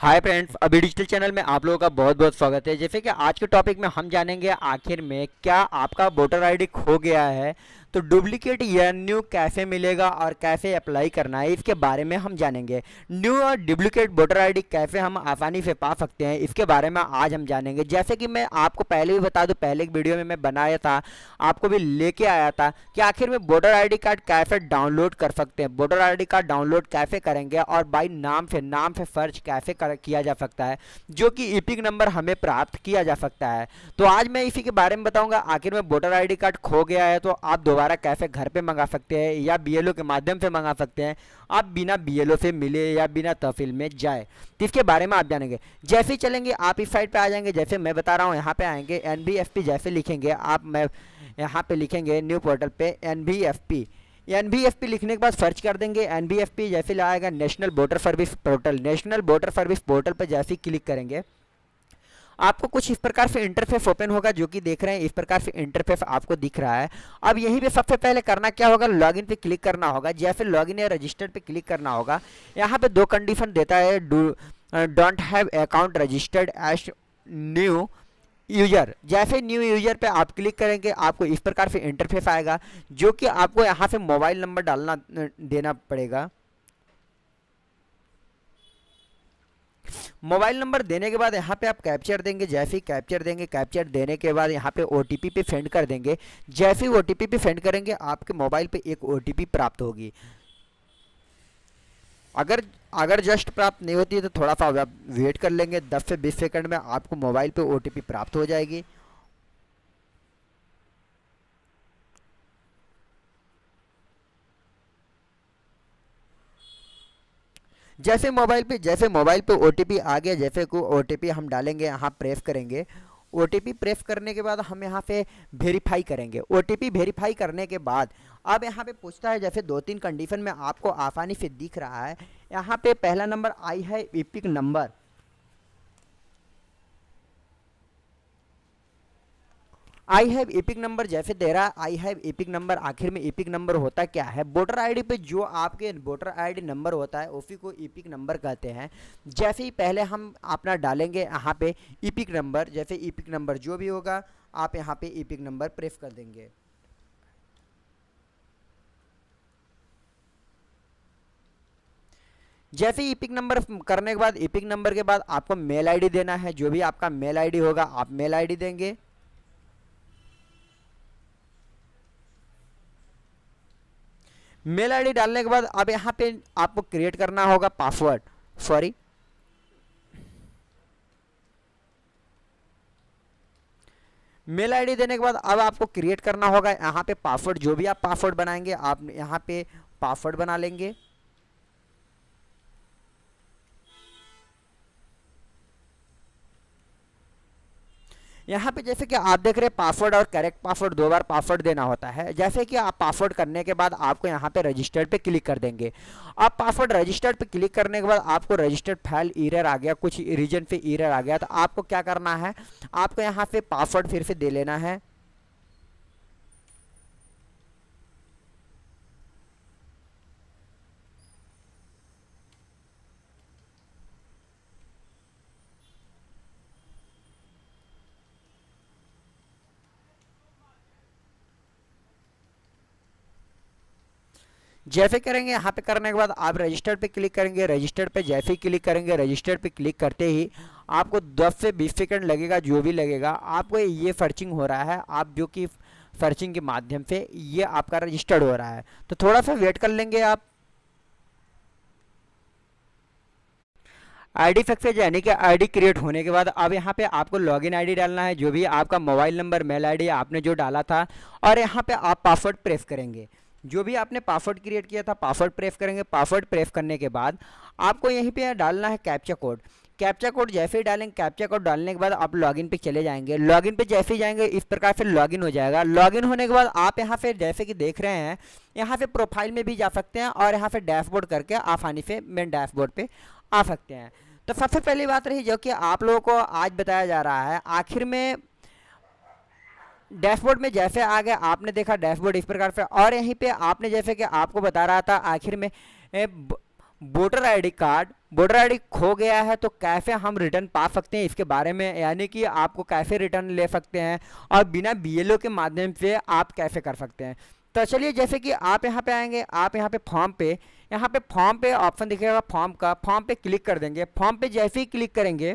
हाय friends अभी digital channel में आप लोगों का बहुत बहुत स्वागत है जैसे कि आज के टॉपिक में हम जानेंगे आखिर में क्या आपका वोटर आईडी खो गया है तो डुप्लीकेट या न्यू कैसे मिलेगा और कैसे अप्लाई करना है इसके बारे में हम जानेंगे न्यू और डुप्लीकेट वोटर आई कैसे हम आसानी से पा सकते हैं इसके बारे में आज हम जानेंगे जैसे कि मैं आपको पहले भी बता दूँ पहले एक वीडियो में मैं बनाया था आपको भी लेके आया था कि आखिर में वोटर आई कार्ड कैसे डाउनलोड कर सकते हैं वोटर आई कार्ड डाउनलोड कैसे करेंगे और बाई नाम से नाम से सर्च कैसे कर, किया जा सकता है जो कि ईपिक नंबर हमें प्राप्त किया जा सकता है तो आज मैं इसी के बारे में बताऊंगा आखिर में वोटर आईडी कार्ड खो गया है तो आप दोबारा दोबारा कैफे घर पे मंगा सकते हैं या बी के माध्यम से मंगा सकते हैं आप बिना बी से मिले या बिना तहसील में जाए तो इसके बारे में आप जानेंगे जैसे ही चलेंगे आप इस साइड पर आ जाएंगे जैसे मैं बता रहा हूँ यहाँ पर आएंगे एन जैसे लिखेंगे आप मैं यहाँ पर लिखेंगे न्यू पोर्टल पर एन एन लिखने के बाद सर्च कर देंगे एन जैसे लाएगा national voter service portal national voter service portal पर जैसे ही क्लिक करेंगे आपको कुछ इस प्रकार से इंटरफेस ओपन होगा जो कि देख रहे हैं इस प्रकार से इंटरफेस आपको दिख रहा है अब यहीं पे सबसे पहले करना क्या होगा लॉगिन पे क्लिक करना होगा जैसे लॉगिन या रजिस्टर पे क्लिक करना होगा यहाँ पे दो कंडीशन देता है don't have account registered as new user जैसे न्यू यूजर पे आप क्लिक करेंगे आपको इस प्रकार से इंटरफेस आएगा जो कि आपको यहाँ से मोबाइल नंबर डालना uh, देना पड़ेगा मोबाइल नंबर देने के बाद यहाँ पे आप कैप्चर देंगे ही कैप्चर देंगे कैप्चर देने के बाद यहाँ पे ओ पे सेंड कर देंगे ही ओ पे सेंड करेंगे आपके मोबाइल पे एक ओ प्राप्त होगी अगर अगर जस्ट प्राप्त नहीं होती है तो थोड़ा सा वेट कर लेंगे 10 से 20 सेकंड में आपको मोबाइल पे ओ प्राप्त हो जाएगी जैसे मोबाइल पे जैसे मोबाइल पे ओ आ गया जैसे को ओ हम डालेंगे यहाँ प्रेस करेंगे ओ प्रेस करने के बाद हम यहाँ पे वेरीफाई करेंगे ओ वेरीफाई करने के बाद अब यहाँ पे पूछता है जैसे दो तीन कंडीशन में आपको आसानी से दिख रहा है यहाँ पे पहला नंबर आई है EPIC number I have EPIC number जैसे दे रहा है आई हैव एपिक नंबर आखिर में एपिक नंबर होता क्या है वोटर आईडी पे जो आपके वोटर आईडी नंबर होता है उसी को एपिक नंबर कहते हैं जैसे ही पहले हम अपना डालेंगे यहाँ पे एपिक नंबर जैसे एपिक नंबर जो भी होगा आप यहाँ पे एपिक नंबर प्रेस कर देंगे जैसे ही इपिक नंबर करने के बाद इपिक नंबर के बाद आपको मेल आईडी देना है जो भी आपका मेल आईडी होगा आप मेल आईडी देंगे मेल आईडी डालने के बाद अब यहाँ पे आपको क्रिएट करना होगा पासवर्ड सॉरी मेल आईडी देने के बाद अब आपको क्रिएट करना होगा यहाँ पे पासवर्ड जो भी आप पासवर्ड बनाएंगे आप यहाँ पे पासवर्ड बना लेंगे यहाँ पे जैसे कि आप देख रहे हैं पासवर्ड और करेक्ट पासवर्ड दो बार पासवर्ड देना होता है जैसे कि आप पासवर्ड करने के बाद आपको यहाँ पे रजिस्टर्ड पे क्लिक कर देंगे आप पासवर्ड रजिस्टर्ड पे क्लिक करने के बाद आपको रजिस्टर्ड फाइल ईरर आ गया कुछ रीजन पे ईरर आ गया तो आपको क्या करना है आपको यहाँ पे पासवर्ड फिर से दे लेना है जैसे करेंगे यहाँ पे करने के बाद आप रजिस्टर पे क्लिक करेंगे रजिस्टर पे ही क्लिक करेंगे रजिस्टर पे क्लिक करते ही आपको दस से बीस सेकंड लगेगा जो भी लगेगा आपको ये फर्चिंग हो रहा है आप जो कि फर्चिंग के माध्यम से ये आपका रजिस्टर्ड हो रहा है तो थोड़ा सा वेट कर लेंगे आप आईडी सक्सेस यानी कि आईडी क्रिएट होने के बाद अब यहाँ पे आपको लॉगिन आईडी डालना है जो भी आपका मोबाइल नंबर मेल आईडी आपने जो डाला था और यहाँ पे आप पासवर्ड प्रेस करेंगे जो भी आपने पासवर्ड क्रिएट किया था पासवर्ड प्रेफ करेंगे पासवर्ड प्रेफ करने के बाद आपको यहीं पे डालना है कैप्चा कोड कैप्चा कोड जैसे ही डालेंगे कैप्चा कोड डालने के बाद आप लॉगिन पे चले जाएंगे लॉगिन पे जैसे ही जाएंगे इस प्रकार से लॉगिन हो जाएगा लॉगिन होने के बाद आप यहाँ से जैसे कि देख रहे हैं यहाँ पे प्रोफाइल में भी जा सकते हैं और यहाँ पे डैशबोर्ड करके आसानी से मेन डैशबोर्ड पर आ सकते हैं तो सबसे पहली बात रही जो कि आप लोगों को आज बताया जा रहा है आखिर में डैशबोर्ड में जैसे आ गया आपने देखा डैशबोर्ड इस प्रकार से और यहीं पे आपने जैसे कि आपको बता रहा था आखिर में voter ID card voter ID खो गया है तो कैसे हम रिटर्न पा सकते हैं इसके बारे में यानी कि आपको कैसे रिटर्न ले सकते हैं और बिना बीएलओ के माध्यम से आप कैसे कर सकते हैं तो चलिए जैसे कि आप यहाँ पे आएंगे आप यहाँ पे फॉर्म पे यहाँ पे फॉर्म पे ऑप्शन दिखेगा फॉर्म का फॉर्म पे क्लिक कर देंगे फॉर्म पे जैसे ही क्लिक करेंगे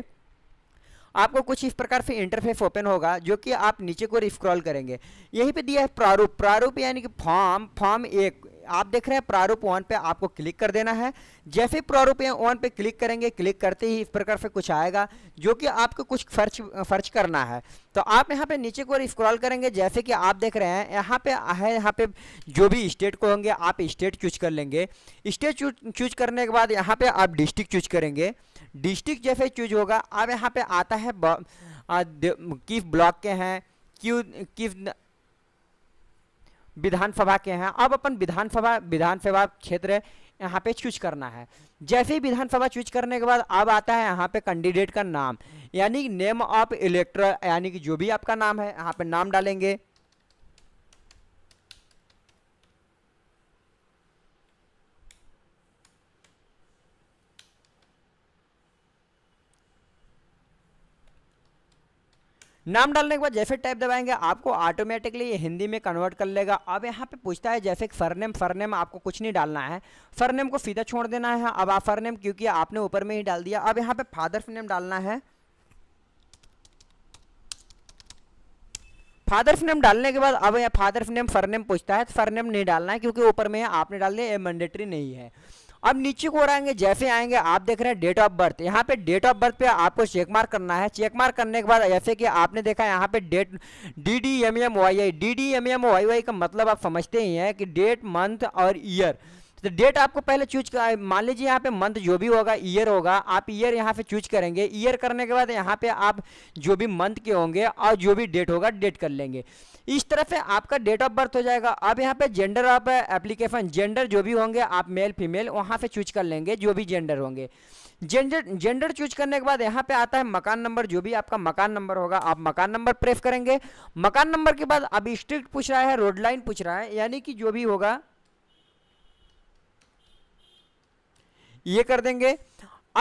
आपको कुछ इस प्रकार से इंटरफेस ओपन होगा जो कि आप नीचे को स्क्रॉल करेंगे यहीं पे दिया है प्रारूप प्रारूप यानी कि फॉर्म फॉर्म एक आप देख रहे हैं प्रारूप वन पे आपको क्लिक कर देना है जैसे प्रारूप वन पे क्लिक करेंगे क्लिक करते ही इस प्रकार से कुछ आएगा जो कि आपको कुछ फर्च फर्च करना है तो आप यहाँ पे नीचे को स्क्रॉल करेंगे जैसे कि आप देख रहे हैं यहाँ पे है यहाँ पे जो भी स्टेट को होंगे आप स्टेट चूज कर लेंगे स्टेट चूज करने के बाद यहाँ पे आप डिस्ट्रिक्ट चूज करेंगे डिस्ट्रिक्ट जैसे चूज होगा अब यहाँ पे आता है किस ब्लॉक के हैं क्यों किस विधानसभा के हैं अब अपन विधानसभा विधानसभा क्षेत्र यहाँ पे चूज करना है जैसे ही विधानसभा चूज करने के बाद अब आता है यहाँ पे कैंडिडेट का नाम यानी नेम ऑफ इलेक्टर यानी कि जो भी आपका नाम है यहाँ पे नाम डालेंगे नाम डालने के बाद जैसे टाइप दबाएंगे आपको ऑटोमेटिकली ये हिंदी में कन्वर्ट कर लेगा अब यहाँ पे पूछता है जैसे फरनेम फरनेम आपको कुछ नहीं डालना है फरनेम को सीधा छोड़ देना है अब आप फरनेम क्योंकि आपने ऊपर में ही डाल दिया अब यहाँ पे फादर्स नेम डालना है फादर्स नेम डालने के बाद अब यहाँ फादर्स नेम फरनेम पूछता है फरनेम तो नहीं डालना है क्योंकि ऊपर में आपने डाल दिया ये मैंडेटरी नहीं है अब नीचे को आएंगे जैसे आएंगे आप देख रहे हैं डेट ऑफ बर्थ यहाँ पे डेट ऑफ बर्थ पे आपको चेक मार्क करना है चेक मार्क करने के बाद जैसे कि आपने देखा यहाँ पे date D D M M Y I D D M M Y Y का मतलब आप समझते ही हैं कि डेट मंथ और ईयर तो डेट आपको पहले चूज कर मान लीजिए यहाँ पे मंथ जो भी होगा ईयर होगा आप ईयर यहाँ पे चूज करेंगे ईयर करने के बाद यहाँ पे आप जो भी मंथ के होंगे और जो भी डेट होगा डेट कर लेंगे इस तरह से आपका डेट ऑफ बर्थ हो जाएगा अब यहाँ पे जेंडर आप एप्लीकेशन जेंडर जो भी होंगे आप मेल फीमेल वहाँ पे चूज कर लेंगे जो भी जेंडर होंगे जेंडर जेंडर चूज करने के बाद यहाँ पे आता है मकान नंबर जो भी आपका मकान नंबर होगा आप मकान नंबर प्रेफ करेंगे मकान नंबर के बाद अब स्ट्रिक्ट पूछ रहा है रोड लाइन पूछ रहा है यानी कि जो भी होगा ये कर देंगे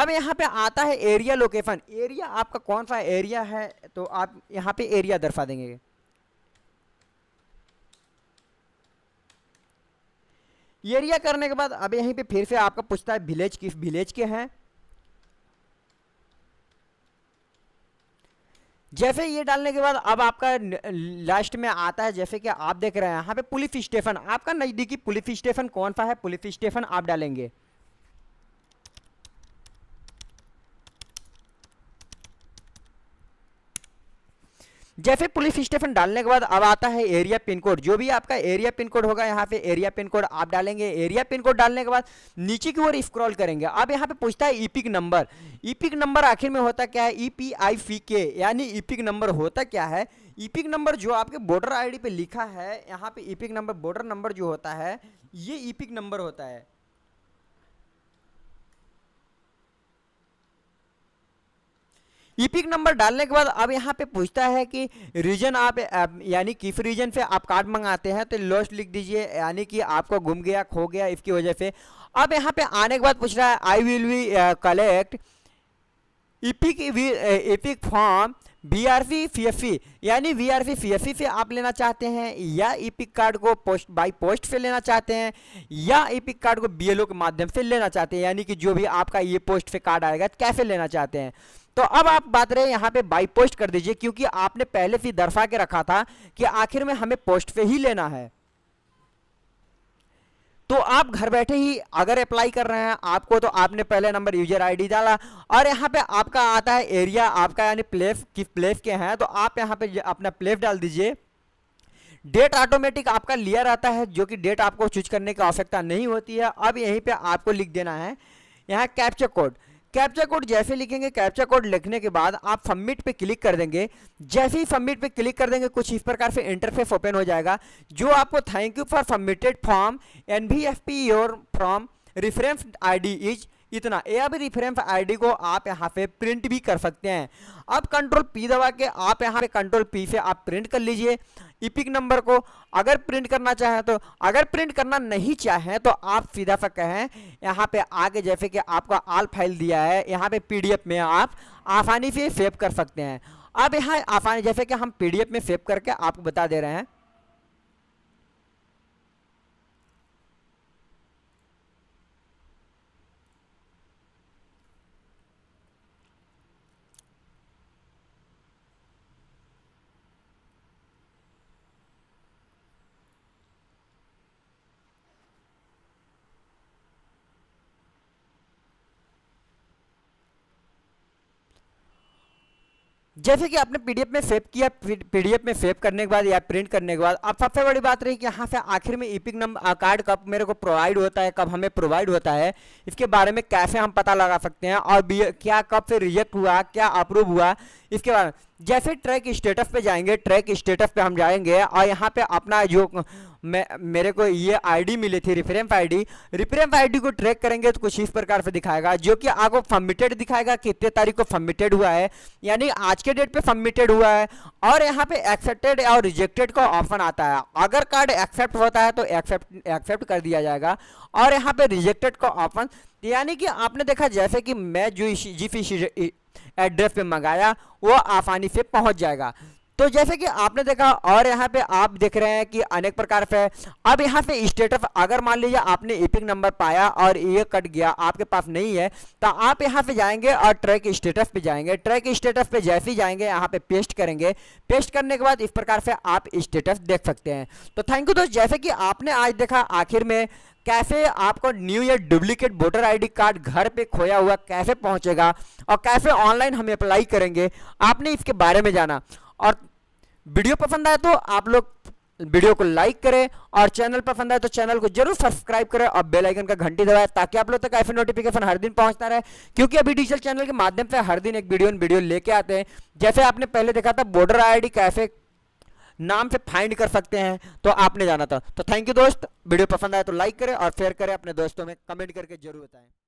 अब यहाँ पे आता है एरिया लोकेशन एरिया आपका कौन सा एरिया है तो आप यहाँ पे एरिया दर्शा देंगे एरिया करने के बाद अब यहीं पे फिर से आपका पूछता है विलेज किस विलेज के हैं जैसे ये डालने के बाद अब आपका लास्ट में आता है जैसे कि आप देख रहे हैं यहाँ पे पुलिस स्टेशन आपका नज़दीकी पुलिस स्टेशन कौन सा है पुलिस स्टेशन आप डालेंगे जैसे पुलिस स्टेशन डालने के बाद अब आता है एरिया पिन कोड जो भी आपका एरिया पिन कोड होगा यहाँ पे एरिया पिन कोड आप डालेंगे एरिया पिन कोड डालने के बाद नीचे की ओर स्क्रॉल करेंगे अब यहाँ पे पूछता है ईपिक नंबर ईपिक नंबर आखिर में होता क्या है ई पी आई के यानी ईपिक नंबर होता क्या है ईपिक नंबर जो आपके बॉर्डर आई पे लिखा है यहाँ पे ईपिक नंबर बॉर्डर नंबर जो होता है ये ईपिक नंबर होता है ईपिक e नंबर डालने के बाद अब यहाँ पे पूछता है कि रीजन आप यानी किस रीजन पे आप कार्ड मंगाते हैं तो लॉस्ट लिख दीजिए यानी कि आपको गुम गया खो गया इसकी वजह से अब यहाँ पे आने के बाद पूछ रहा है I will uh, e we collect EPIC EPIC form V R C C F C यानी V R C C F C से आप लेना चाहते हैं या ईपिक e कार्ड को पोस्ट बाई पोस्ट से लेना चाहते हैं या ईपिक कार्ड को बी एल ओ के माध्यम से लेना चाहते हैं यानी कि जो भी आपका ये पोस्ट से कार्ड आएगा कैसे लेना चाहते हैं तो अब आप बात रहे यहाँ पे बाई पोस्ट कर दीजिए क्योंकि आपने पहले से दर्शा के रखा था कि आखिर में हमें पोस्ट पे ही लेना है तो आप घर बैठे ही अगर अप्लाई कर रहे हैं आपको तो आपने पहले नंबर यूजर आईडी डाला और यहाँ पे आपका आता है एरिया आपका यानी प्लेस किस प्लेस के हैं तो आप यहाँ पे अपना प्लेस डाल दीजिए डेट ऑटोमेटिक आपका लिया रहता है जो कि डेट आपको चूज करने की आवश्यकता नहीं होती है अब यहीं पे आपको लिख देना है यहाँ कैप्चर कोड कैप्चा कोड जैसे लिखेंगे कैप्चा कोड लिखने के बाद आप सबमिट पे क्लिक कर देंगे जैसे ही सबमिट पे क्लिक कर देंगे कुछ इस प्रकार से इंटरफेस ओपन हो जाएगा जो आपको thank you for submitted form N B F P your form reference ID is इज इतना या भी रिफरेंस आईडी को आप यहाँ पे प्रिंट भी कर सकते हैं अब कंट्रोल पी दबा के आप यहाँ पे कंट्रोल पी से आप प्रिंट कर लीजिए इपिक नंबर को अगर प्रिंट करना चाहें तो अगर प्रिंट करना नहीं चाहें तो आप सीधा सा कहें यहाँ पे आगे जैसे कि आपका आल फाइल दिया है यहाँ पे पीडीएफ में आप आसानी से सेव कर सकते हैं अब यहाँ आसानी जैसे कि हम पीडीएफ में सेव करके आपको बता दे रहे हैं जैसे कि आपने पीडीएफ में सेव किया पीडीएफ में सेव करने के बाद या प्रिंट करने के बाद अब सबसे बड़ी बात रही कि यहाँ से आखिर में ईपिक नंबर कार्ड कब मेरे को प्रोवाइड होता है कब हमें प्रोवाइड होता है इसके बारे में कैसे हम पता लगा सकते हैं और क्या कब से रिजेक्ट हुआ क्या अप्रूव हुआ इसके बाद जैसे ट्रैक स्टेटस पे जाएंगे ट्रैक स्टेटस पे हम जाएंगे और यहाँ पे अपना जो मैं मेरे को ये आईडी मिली थी रिफरेंस आईडी रिफरेंस आईडी को ट्रैक करेंगे तो कुछ इस प्रकार से दिखाएगा जो कि आपको सबमिटेड दिखाएगा कितने तारीख को सबमिटेड हुआ है यानी आज के डेट पे सबमिटेड हुआ है और यहाँ पे एक्सेप्टेड और रिजेक्टेड का ऑप्शन आता है अगर कार्ड एक्सेप्ट होता है तो एक्सेप्ट एक्सेप्ट कर दिया जाएगा और यहाँ पे रिजेक्टेड का ऑप्शन यानी कि आपने देखा जैसे कि मैं जो जिस एड्रेस पे मंगाया वो आसानी से पहुंच जाएगा तो जैसे कि आपने देखा और यहाँ पे आप देख रहे हैं कि अनेक प्रकार से अब यहाँ पे स्टेट ऑफ अगर मान लीजिए आपने एपिक नंबर पाया और ये कट गया आपके पास नहीं है तो आप यहाँ पे जाएंगे और ट्रैक स्टेटस पे जाएंगे ट्रैक स्टेटस पे जैसे ही जाएंगे यहाँ पे पेस्ट करेंगे पेस्ट करने के बाद इस प्रकार से आप स्टेटस देख सकते हैं तो थैंक यू दोस्त जैसे कि आपने आज देखा आखिर में कैसे आपको new year duplicate voter ID card घर पे खोया हुआ कैसे पहुंचेगा और कैसे ऑनलाइन हम अप्लाई करेंगे आपने इसके बारे में जाना और वीडियो पसंद आए तो आप लोग वीडियो को लाइक करें और चैनल पसंद आए तो चैनल को जरूर सब्सक्राइब करें और बेल आइकन का घंटी दबाएं ताकि आप लोग तक ऐसे नोटिफिकेशन हर दिन पहुंचता रहे क्योंकि अभी डिजिटल चैनल के माध्यम से हर दिन एक वीडियो वीडियो लेके आते हैं जैसे आपने पहले देखा था बॉर्डर आई कैफे नाम से फाइंड कर सकते हैं तो आपने जाना था तो थैंक यू दोस्त वीडियो पसंद आए तो लाइक करें और शेयर करें अपने दोस्तों में कमेंट करके जरूर बताएं